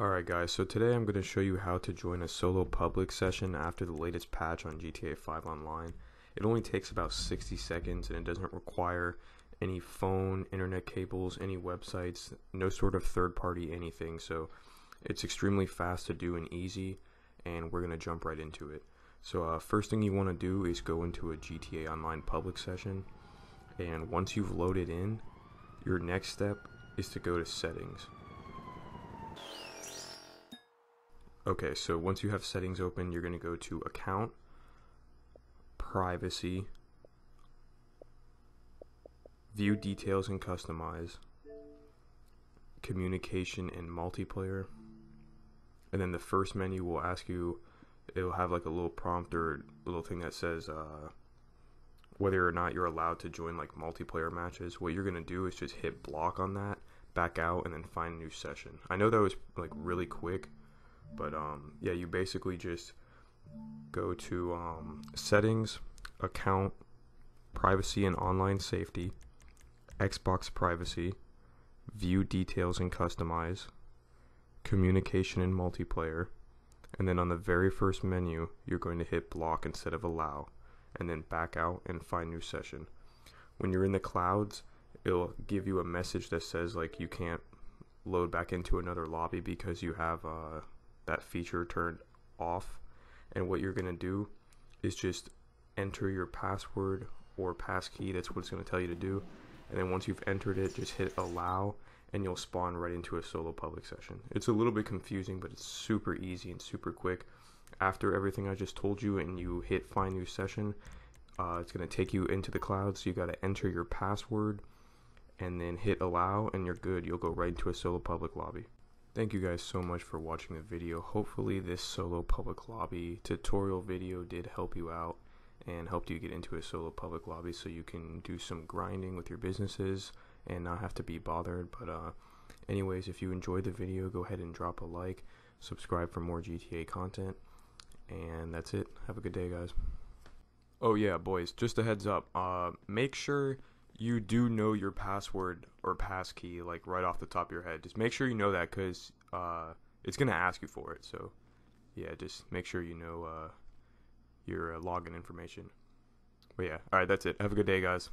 Alright guys, so today I'm going to show you how to join a solo public session after the latest patch on GTA 5 Online. It only takes about 60 seconds and it doesn't require any phone, internet cables, any websites, no sort of third party anything, so it's extremely fast to do and easy and we're going to jump right into it. So uh, first thing you want to do is go into a GTA Online public session and once you've loaded in, your next step is to go to settings. Okay, so once you have settings open, you're going to go to account, privacy, view details and customize, communication and multiplayer. And then the first menu will ask you, it'll have like a little prompt or little thing that says uh, whether or not you're allowed to join like multiplayer matches. What you're going to do is just hit block on that, back out, and then find a new session. I know that was like really quick but um, yeah, you basically just go to um, settings, account, privacy and online safety, Xbox privacy, view details and customize, communication and multiplayer, and then on the very first menu, you're going to hit block instead of allow, and then back out and find new session. When you're in the clouds, it'll give you a message that says like you can't load back into another lobby because you have uh, that feature turned off. And what you're going to do is just enter your password or passkey. That's what it's going to tell you to do. And then once you've entered it, just hit allow and you'll spawn right into a solo public session. It's a little bit confusing, but it's super easy and super quick. After everything I just told you and you hit find new session, uh, it's going to take you into the cloud. So you got to enter your password and then hit allow and you're good. You'll go right into a solo public lobby. Thank you guys so much for watching the video. Hopefully this solo public lobby tutorial video did help you out and helped you get into a solo public lobby so you can do some grinding with your businesses and not have to be bothered. But uh, anyways, if you enjoyed the video, go ahead and drop a like, subscribe for more GTA content, and that's it. Have a good day, guys. Oh yeah, boys, just a heads up. Uh, make sure you do know your password or passkey like right off the top of your head. Just make sure you know that because uh, it's gonna ask you for it. So yeah, just make sure you know uh, your uh, login information. But yeah, all right, that's it. Have a good day, guys.